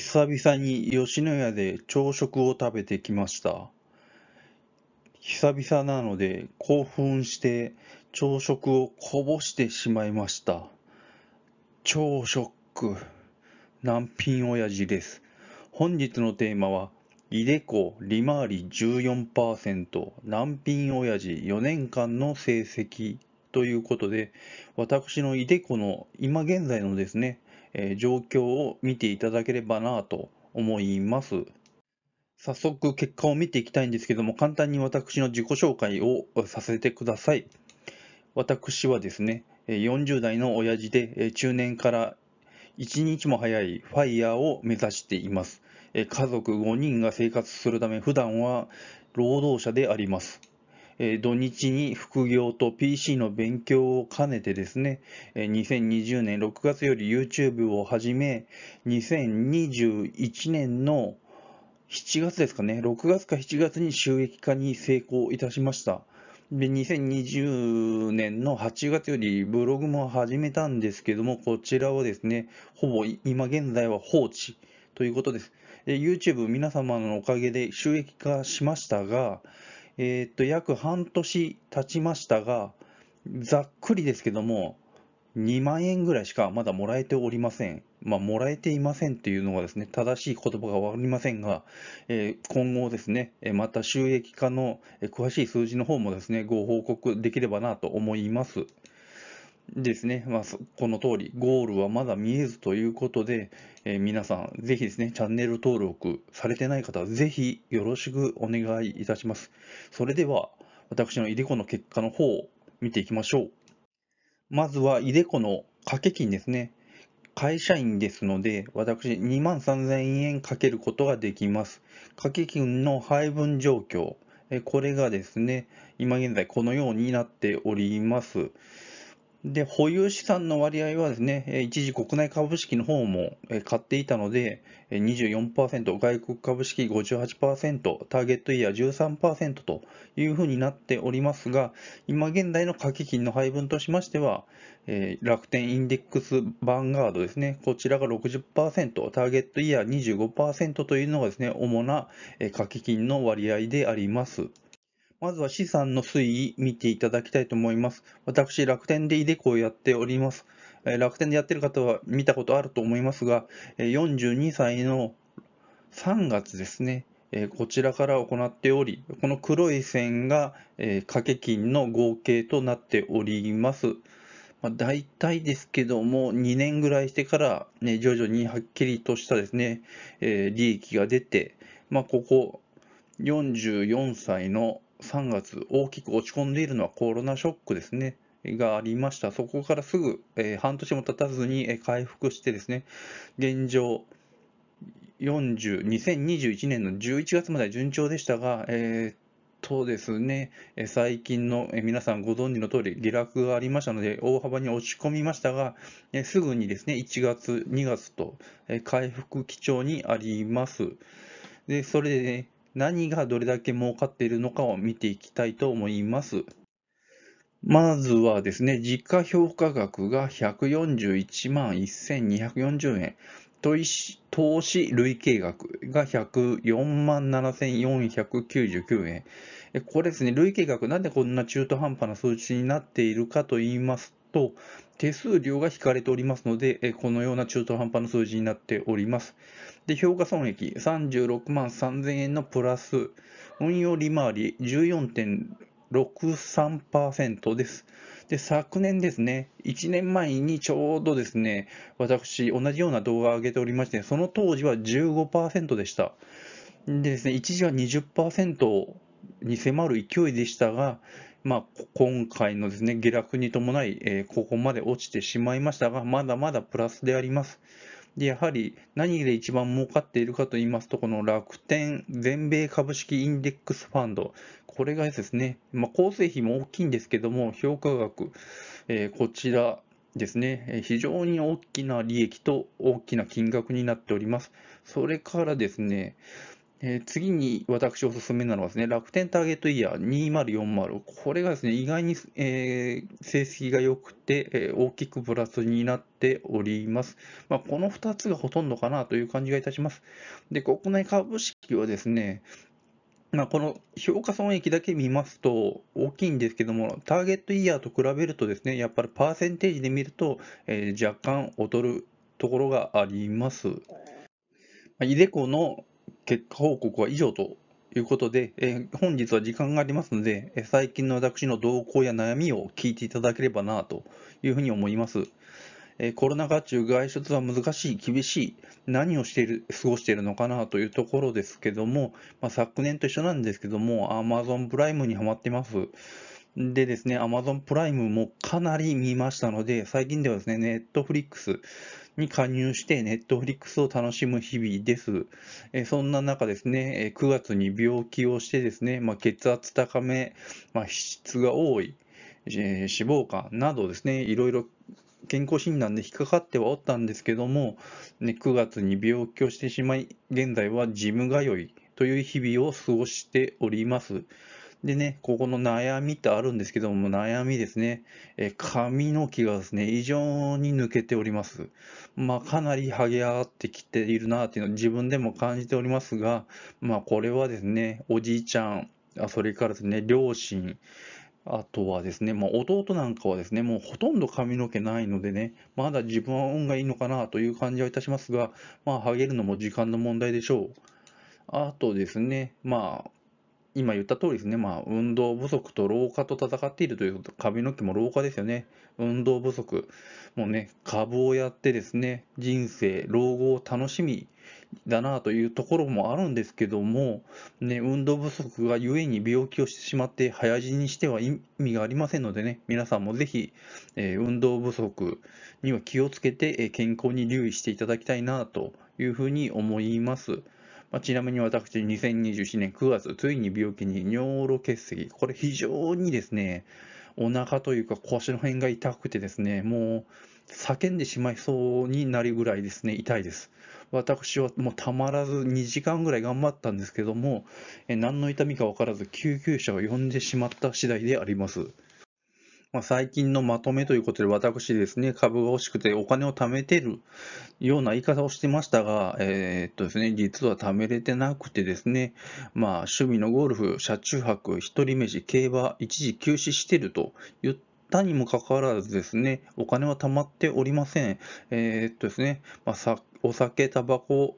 久々に吉野家で朝食を食べてきました。久々なので興奮して朝食をこぼしてしまいました。超ショック。難品親父です。本日のテーマは、いでこ利回り14%難品親父4年間の成績ということで、私のいでこの今現在のですね、え状況を見ていただければなと思います。早速結果を見ていきたいんですけども、簡単に私の自己紹介をさせてください。私はですね、40代の親父で中年から1日も早いファイヤーを目指しています。家族5人が生活するため、普段は労働者であります。土日に副業と PC の勉強を兼ねてですね、2020年6月より YouTube を始め、2021年の7月ですかね、6月か7月に収益化に成功いたしました。で、2020年の8月よりブログも始めたんですけども、こちらをですね、ほぼ今現在は放置ということです。YouTube 皆様のおかげで収益化しましたが、えっと、約半年経ちましたが、ざっくりですけども、2万円ぐらいしかまだもらえておりません。まあ、もらえていませんというのがですね、正しい言葉がわかりませんが、えー、今後ですね、また収益化の詳しい数字の方もですね、ご報告できればなと思います。ですね、まあ、この通り、ゴールはまだ見えずということで、えー、皆さん、ぜひですね、チャンネル登録されてない方は、ぜひよろしくお願いいたします。それでは、私のイデコの結果の方を見ていきましょう。まずは、イデコの掛け金ですね。会社員ですので、私、2万3000円かけることができます。掛け金の配分状況、これがですね、今現在このようになっております。で、保有資産の割合はですね、一時国内株式の方も買っていたので、24%、外国株式58%、ターゲットイヤー13%というふうになっておりますが、今現在の掛け金の配分としましては、楽天インデックスバンガードですね、こちらが60%、ターゲットイヤー25%というのがですね、主な掛け金の割合であります。まずは資産の推移見ていただきたいと思います。私、楽天でイデコをやっております。楽天でやってる方は見たことあると思いますが、42歳の3月ですね、こちらから行っており、この黒い線が掛け金の合計となっております。まあ、大体ですけども、2年ぐらいしてから、ね、徐々にはっきりとしたですね、利益が出て、まあ、ここ44歳の3月大きく落ち込んでいるのはコロナショックですね。がありました。そこからすぐ、えー、半年も経たずに、えー、回復してですね、現状、40 2021年の11月まで順調でしたが、えーとですね、最近の皆さんご存知の通り、下落がありましたので、大幅に落ち込みましたが、すぐにですね、1月、2月と回復基調にあります。で、それで、ね、何がどれだけ儲かっているのかを見ていきたいと思います。まずはですね、実家評価額が141万1240円。投資累計額が104万7499円。これですね、累計額なんでこんな中途半端な数値になっているかと言いますと、手数料が引かれておりますので、このような中途半端な数字になっております。で、評価損益36万3000円のプラス、運用利回り14.63%です。で、昨年ですね、1年前にちょうどですね、私、同じような動画を上げておりまして、その当時は15%でした。でですね、一時は20%に迫る勢いでしたが、まあ、今回のですね、下落に伴い、えー、ここまで落ちてしまいましたが、まだまだプラスであります。で、やはり何で一番儲かっているかと言いますと、この楽天全米株式インデックスファンド、これがですね、まあ、構成費も大きいんですけども、評価額、えー、こちらですね、非常に大きな利益と大きな金額になっております。それからですね、え次に私おすすめなのはですね、楽天ターゲットイヤー2040。これがですね、意外に、えー、成績が良くて、えー、大きくプラスになっております。まあ、この2つがほとんどかなという感じがいたします。で、国内株式はですね、まあ、この評価損益だけ見ますと大きいんですけども、ターゲットイヤーと比べるとですね、やっぱりパーセンテージで見ると、えー、若干劣るところがあります。まあ、イデコの結果報告は以上ということで、えー、本日は時間がありますので、えー、最近の私の動向や悩みを聞いていただければなというふうに思います。えー、コロナ禍中、外出は難しい、厳しい、何をしている、過ごしているのかなというところですけども、まあ、昨年と一緒なんですけども、Amazon プライムにはまってます。でですね、Amazon プライムもかなり見ましたので、最近ではですね、ネットフリックス、に加入して、ネットフリックスを楽しむ日々です。えそんな中ですね、9月に病気をしてですね、まあ、血圧高め、まあ、脂質が多い、えー、脂肪肝などですね、いろいろ健康診断で引っかかってはおったんですけども、ね、9月に病気をしてしまい、現在はジム通いという日々を過ごしております。でね、ここの悩みってあるんですけども、悩みですね、え髪の毛がですね、異常に抜けております。まあ、かなり剥げ上がってきているなっていうのを自分でも感じておりますが、まあ、これはですね、おじいちゃん、それからですね、両親、あとはですね、まあ、弟なんかはですね、もうほとんど髪の毛ないのでね、まだ自分は運がいいのかなという感じはいたしますが、まあ、ハゲるのも時間の問題でしょう。あとですね、まあ、今言った通りですね、まあ、運動不足と老化と戦っているということ、髪の毛も老化ですよね、運動不足、もうね、株をやってですね、人生、老後を楽しみだなというところもあるんですけども、ね、運動不足がゆえに病気をしてしまって、早死にしては意味がありませんのでね、皆さんもぜひ、えー、運動不足には気をつけて、え健康に留意していただきたいなというふうに思います。まあ、ちなみに私、2021年9月、ついに病気に尿路結石、これ非常にですね、お腹というか腰の辺が痛くてですね、もう叫んでしまいそうになるぐらいですね、痛いです。私はもうたまらず2時間ぐらい頑張ったんですけども、え何の痛みか分からず救急車を呼んでしまった次第であります。まあ、最近のまとめということで、私ですね、株が欲しくてお金を貯めてるような言い方をしてましたが、えー、っとですね、実は貯めれてなくてですね、まあ、趣味のゴルフ、車中泊、一人飯、競馬、一時休止してると言ってたにもかかわらずですね、お金は貯まっておりません。えー、っとですね、まあ、お酒、タバコ、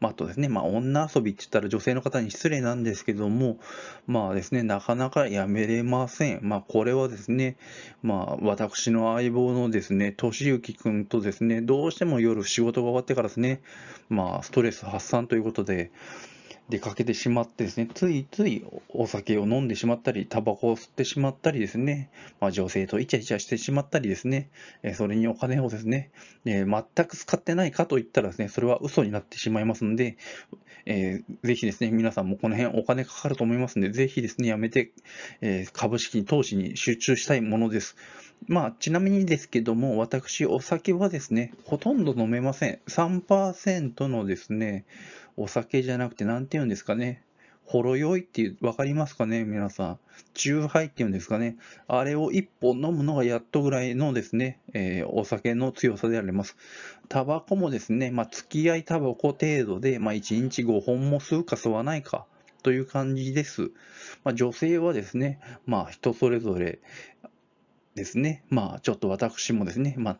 まあ、とですね、まあ、女遊びって言ったら女性の方に失礼なんですけども、まあですね、なかなかやめれません。まあ、これはですね、まあ、私の相棒のですね、俊之くんとですね、どうしても夜仕事が終わってからですね、まあ、ストレス発散ということで、出かけてしまってですね、ついついお酒を飲んでしまったり、タバコを吸ってしまったりですね、まあ、女性とイチャイチャしてしまったりですね、えそれにお金をですね、え全く使ってないかといったらですね、それは嘘になってしまいますので、えー、ぜひですね、皆さんもこの辺お金かかると思いますので、ぜひですね、やめて、え株式投資に集中したいものです。まあ、ちなみにですけども、私、お酒はですね、ほとんど飲めません。3%のですね、お酒じゃなくて、何て言うんですかね。ほろ酔いって分かりますかね、皆さん。酎ハイっていうんですかね。あれを1本飲むのがやっとぐらいのですね、えー、お酒の強さであります。タバコもですね、まあ、付き合いタバコ程度で、まあ、1日5本も吸うか吸わないかという感じです。まあ、女性はですね、まあ、人それぞれですね、まあちょっと私もですね、まあ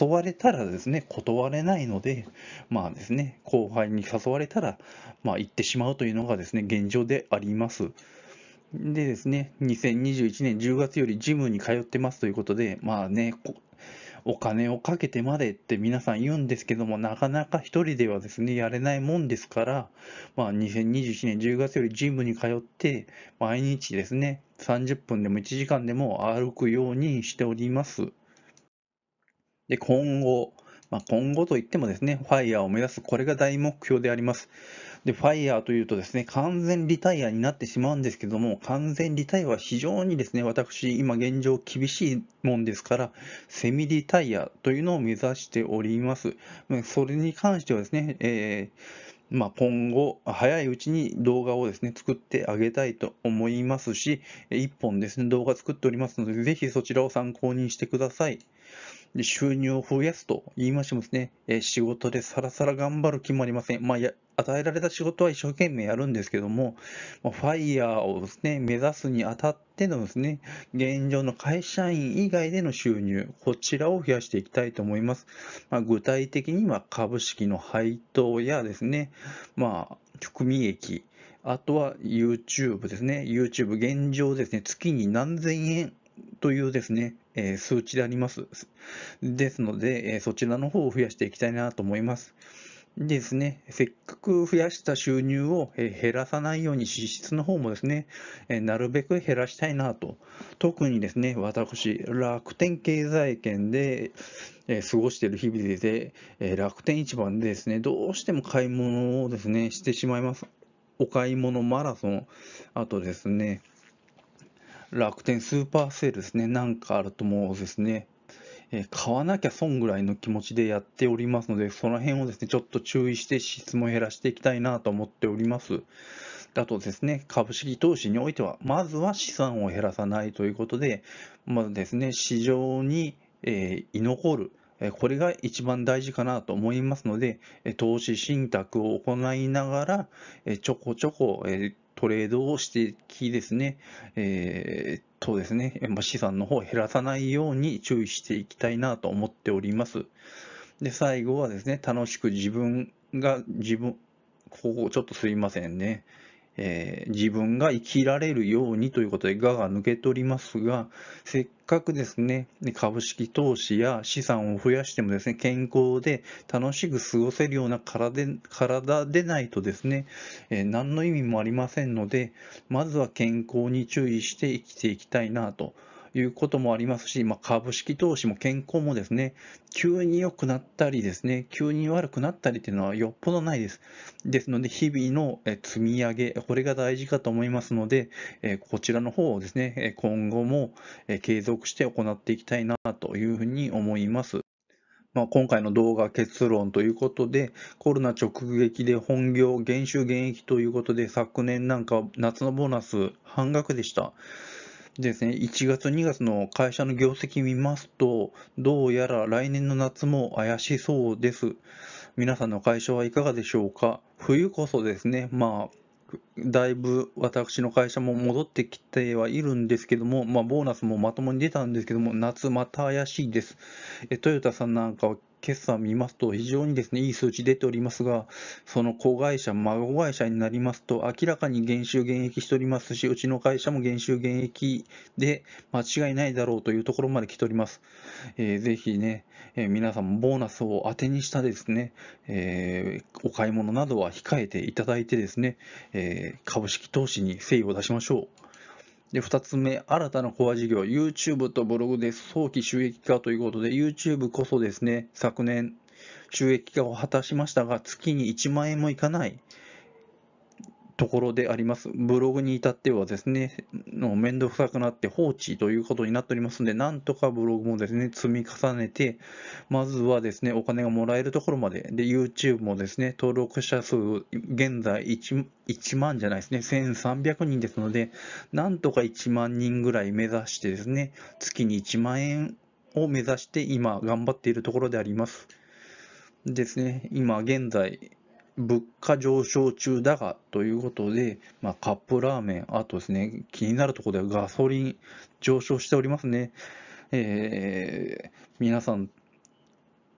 誘われたらですね、断れないので、まあですね、後輩に誘われたら、まあ行ってしまうというのがですね、現状であります。でですね、2021年10月よりジムに通ってますということで、まあね、お金をかけてまでって皆さん言うんですけども、なかなか1人ではですね、やれないもんですから、まあ、2021年10月よりジムに通って、毎日ですね、30分でも1時間でも歩くようにしております。で、今後、まあ、今後といってもですね、ファイヤーを目指す、これが大目標であります。で、ファイヤーというとですね、完全リタイアになってしまうんですけども、完全リタイアは非常にですね、私、今現状厳しいもんですから、セミリタイアというのを目指しております。それに関してはですね、えーまあ、今後、早いうちに動画をですね、作ってあげたいと思いますし、1本ですね、動画作っておりますので、ぜひそちらを参考にしてください。で収入を増やすと言いましてもですね、え仕事でさらさら頑張る気もありません。まあ、や与えられた仕事は一生懸命やるんですけども、まファイヤーをですね、目指すにあたってのですね、現状の会社員以外での収入、こちらを増やしていきたいと思います。まあ、具体的には株式の配当やですね、まあ、含み益、あとは YouTube ですね、YouTube 現状ですね、月に何千円というですね、え数値であります。ですので、えそちらの方を増やしていきたいなと思います。ですね、せっかく増やした収入を減らさないように支出の方もですね、なるべく減らしたいなと。特にですね、私、楽天経済圏で過ごしている日々で、楽天市場でですね、どうしても買い物をですね、してしまいます。お買い物マラソン、あとですね、楽天スーパーセールですね。なんかあるともうですね、えー、買わなきゃ損ぐらいの気持ちでやっておりますので、その辺をですね、ちょっと注意して質問減らしていきたいなと思っております。あとですね、株式投資においては、まずは資産を減らさないということで、まずですね、市場に、えー、居残る。これが一番大事かなと思いますので、投資信託を行いながら、ちょこちょこ、トレードをしてきですね、えー、とですね、資産の方を減らさないように注意していきたいなと思っております。で、最後はですね、楽しく自分が自分、ここちょっとすいませんね。えー、自分が生きられるようにということで、がが抜け取りますが、せっかくですね、株式投資や資産を増やしてもですね、健康で楽しく過ごせるような体で体でないとですね、えー、何の意味もありませんので、まずは健康に注意して生きていきたいなと。いうこともありますし、まあ、株式投資も健康もですね、急に良くなったりですね、急に悪くなったりっていうのはよっぽどないです。ですので、日々の積み上げ、これが大事かと思いますので、こちらの方をですね、今後も継続して行っていきたいなというふうに思います。まあ、今回の動画結論ということで、コロナ直撃で本業、減収減益ということで、昨年なんか夏のボーナス半額でした。ですね、1月2月の会社の業績見ますと、どうやら来年の夏も怪しそうです。皆さんの会社はいかがでしょうか冬こそですね、まあ、だいぶ私の会社も戻ってきてはいるんですけども、まあ、ボーナスもまともに出たんですけども、夏また怪しいです。えトヨタさんなんかは決算見ますと、非常にですね、いい数値出ておりますが、その子会社、孫会社になりますと、明らかに減収減益しておりますし、うちの会社も減収減益で間違いないだろうというところまで来ております。えー、ぜひね、えー、皆さんもボーナスを当てにしたですね、えー、お買い物などは控えていただいてですね、え株式投資に誠意を出しましょう。で、2つ目、新たなコア事業、YouTube とブログで早期収益化ということで、YouTube こそですね、昨年、収益化を果たしましたが、月に1万円もいかないところであります。ブログに至ってはですね、の面倒くさくなって放置ということになっておりますので、なんとかブログもですね、積み重ねて、まずはですね、お金がもらえるところまで、で、YouTube もですね、登録者数、現在 1, 1万じゃないですね、1300人ですので、なんとか1万人ぐらい目指してですね、月に1万円を目指して今頑張っているところであります。ですね、今現在、物価上昇中だがということで、まあ、カップラーメン、あとですね、気になるところではガソリン上昇しておりますね。えー、皆さん、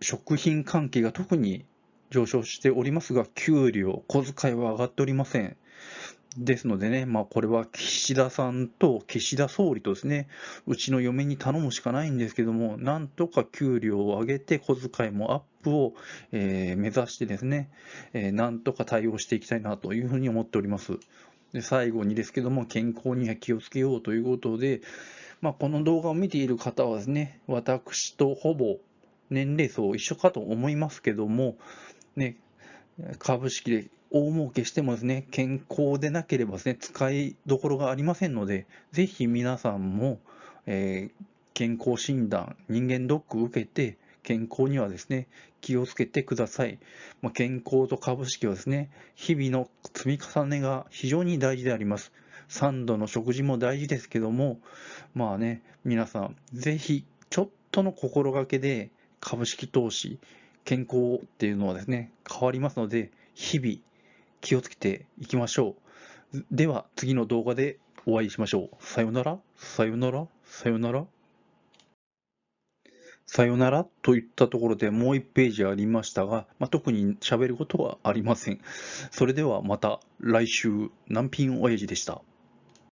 食品関係が特に上昇しておりますが、給料、小遣いは上がっておりません。ですのでね、まあ、これは岸田さんと岸田総理とですね、うちの嫁に頼むしかないんですけども、なんとか給料を上げて、小遣いもアップを、えー、目指してですね、えー、なんとか対応していきたいなというふうに思っております。で最後にですけども、健康には気をつけようということで、まあ、この動画を見ている方はですね、私とほぼ年齢層一緒かと思いますけども、ね、株式で大儲けしてもですね、健康でなければですね、使いどころがありませんので、ぜひ皆さんも、えー、健康診断、人間ドック受けて、健康にはですね、気をつけてください。まあ、健康と株式はですね、日々の積み重ねが非常に大事であります。3度の食事も大事ですけども、まあね、皆さん、ぜひ、ちょっとの心がけで、株式投資、健康っていうのはですね、変わりますので、日々気をつけていきましょう。では、次の動画でお会いしましょう。さよなら、さよなら、さよなら。さよならといったところでもう1ページありましたが、まあ、特に喋ることはありません。それではまた来週、南品親父でした。